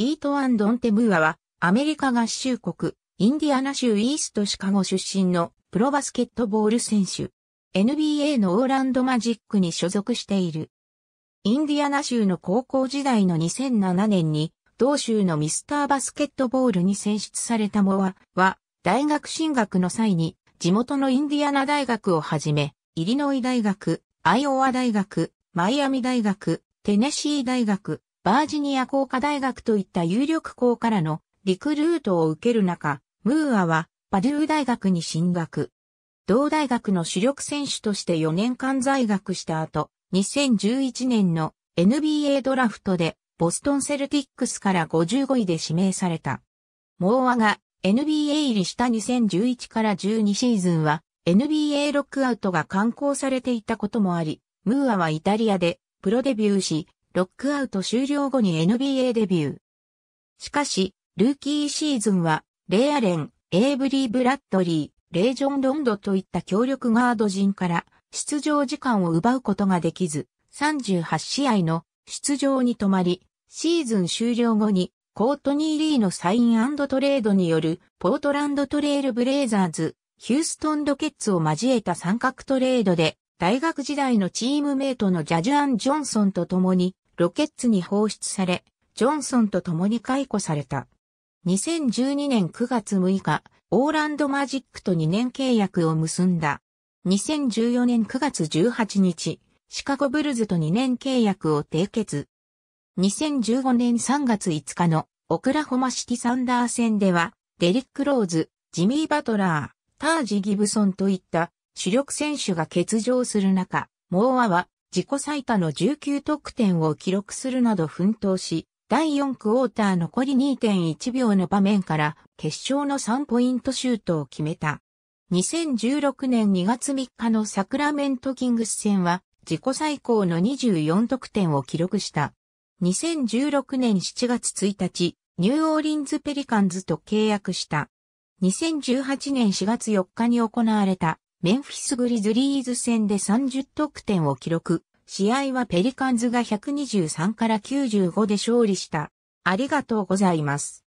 イート・アンドン・テムーアは、アメリカ合衆国、インディアナ州イーストシカゴ出身のプロバスケットボール選手。NBA のオーランドマジックに所属している。インディアナ州の高校時代の2007年に、同州のミスターバスケットボールに選出されたモアは、大学進学の際に、地元のインディアナ大学をはじめ、イリノイ大学、アイオワ大学、マイアミ大学、テネシー大学、バージニア工科大学といった有力校からのリクルートを受ける中、ムーアはパドゥー大学に進学。同大学の主力選手として4年間在学した後、2011年の NBA ドラフトでボストンセルティックスから55位で指名された。モーアが NBA 入りした2011から12シーズンは NBA ロックアウトが刊行されていたこともあり、ムーアはイタリアでプロデビューし、ロックアウト終了後に NBA デビュー。しかし、ルーキーシーズンは、レイアレン、エイブリー・ブラッドリー、レイジョン・ロンドといった強力ガード陣から出場時間を奪うことができず、38試合の出場に止まり、シーズン終了後にコートニー・リーのサイントレードによるポートランドトレールブレイザーズ、ヒューストンロケッツを交えた三角トレードで大学時代のチームメイトのジャジュアン・ジョンソンと共にロケッツに放出され、ジョンソンと共に解雇された。2012年9月6日、オーランドマジックと2年契約を結んだ。2014年9月18日、シカゴブルズと2年契約を締結。2015年3月5日のオクラホマシティサンダー戦では、デリック・ローズ、ジミー・バトラー、タージ・ギブソンといった主力選手が欠場する中、モーアは自己最多の19得点を記録するなど奮闘し、第4クォーター残り2.1秒の場面から決勝の3ポイントシュートを決めた。2016年2月3日のサクラメントキングス戦は自己最高の24得点を記録した。2016年7月1日、ニューオーリンズペリカンズと契約した。2018年4月4日に行われたメンフィスグリズリーズ戦で30得点を記録。試合はペリカンズが123から95で勝利した。ありがとうございます。